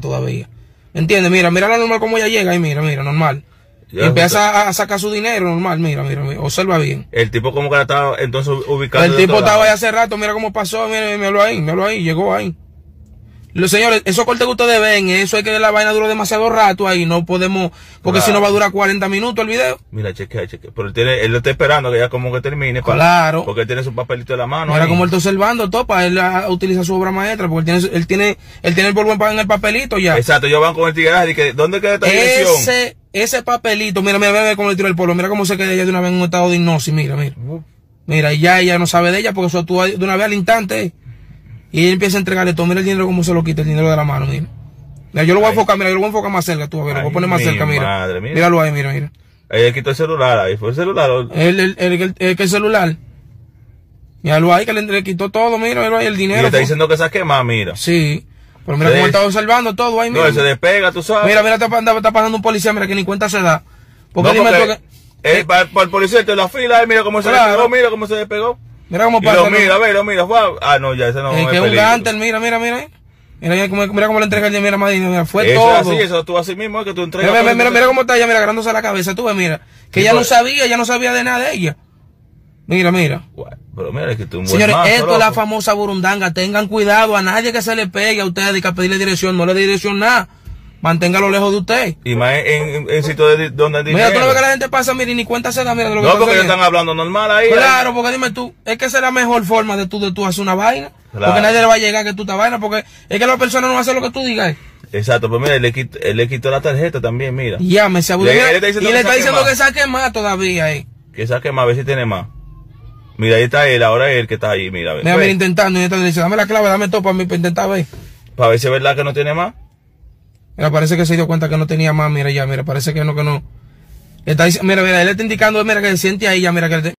todavía. entiende Mira, mira la normal como ella llega y mira, mira, normal. Pues, empieza a, sacar su dinero normal, mira, mira, observa bien. El tipo como que estaba entonces ubicando El tipo estaba ahí hace rato, mira cómo pasó, mira, míralo ahí, míralo ahí, llegó ahí. Los señores, esos cortes que ustedes ven, eso es que la vaina duró demasiado rato ahí, no podemos, porque si no va a durar 40 minutos el video. Mira, chequea, chequea. Pero él, tiene, lo está esperando que ya como que termine. claro. Porque él tiene su papelito en la mano. Mira como él está observando, todo, para él ah, utilizar su obra maestra, porque él tiene, él tiene, él tiene el polvo en el papelito ya. Exacto, ellos van con el tigre y que, ¿dónde queda esta dirección? Ese, ese papelito, mira, mira, mira cómo le tiró el polvo, mira cómo se queda ella de una vez en un estado de hipnosis, mira, mira. Mira, ya ella no sabe de ella porque eso actúa de una vez al instante. Y él empieza a entregarle todo. Mira el dinero como se lo quita, el dinero de la mano, mira. yo lo voy a enfocar, mira, yo lo voy a enfocar más cerca, tú, a ver, lo voy a poner más cerca, mira. Madre, mira. Míralo ahí, mira, mira. Ahí quitó el celular, ahí fue el celular. El, el, el, el, el celular. Míralo ahí, que le, quitó todo, mira, mira ahí el dinero. Y está diciendo que se ha quemado, mira. Sí. Pero mira cómo está observando todo ahí, mira. No, se despega, tú sabes. Mira, mira, está, pasando un policía, mira, que ni cuenta se da. Porque no, dime porque El, para, el policía te la fila, mira cómo se despegó, mira cómo se despegó. Mira cómo pasa. Y lo mira, ve, lo mira. Ah, no, ya ese no es. Es que un Gantel, mira, mira, mira. Eh. Ahí. Mira, cómo, mira cómo le entrega el mira, madre, mira, fue eso todo. Es así, eso tú así mismo es que tú entregas. Mira, mira, mira, mira, cómo está ella, mira, agarrándose la cabeza, tú ves, mira. Que ella no pues. sabía, ella no sabía de nada de ella. Mira, mira. Pero mira, es que tú un Señores, mazo, esto es la famosa burundanga. Tengan cuidado a nadie que se le pegue a ustedes y que pedirle dirección. No le dé dirección nada manténgalo lejos de usted. Y más en, en, sitio sitios donde Mira, tú no ves que la gente pasa, mira, y ni cuenta se da, mira que No, porque ellos están hablando normal ahí. Claro, porque dime tú, es que esa es la mejor forma de tú, de tú hacer una vaina. Porque nadie le va a llegar que tú te vaina, porque es que la persona no hace lo que tú digas. Exacto, pues mira, él le, quitó, la tarjeta también, mira. Ya, me se Y le está diciendo, que, saque más todavía ahí. Eh. Que saque más, a ver si tiene más. Mira, ahí está él, ahora es él que está ahí, mira. Mira, mira, intentando, le dice, dame la clave, dame todo para mí, para intentar ver. Para ver si es verdad que no tiene más. Mira, parece que se dio cuenta que no tenía más. Mira, ya, mira, parece que no, que no. Está, mira, mira, él está indicando, mira, que se siente ahí, ya, mira, que él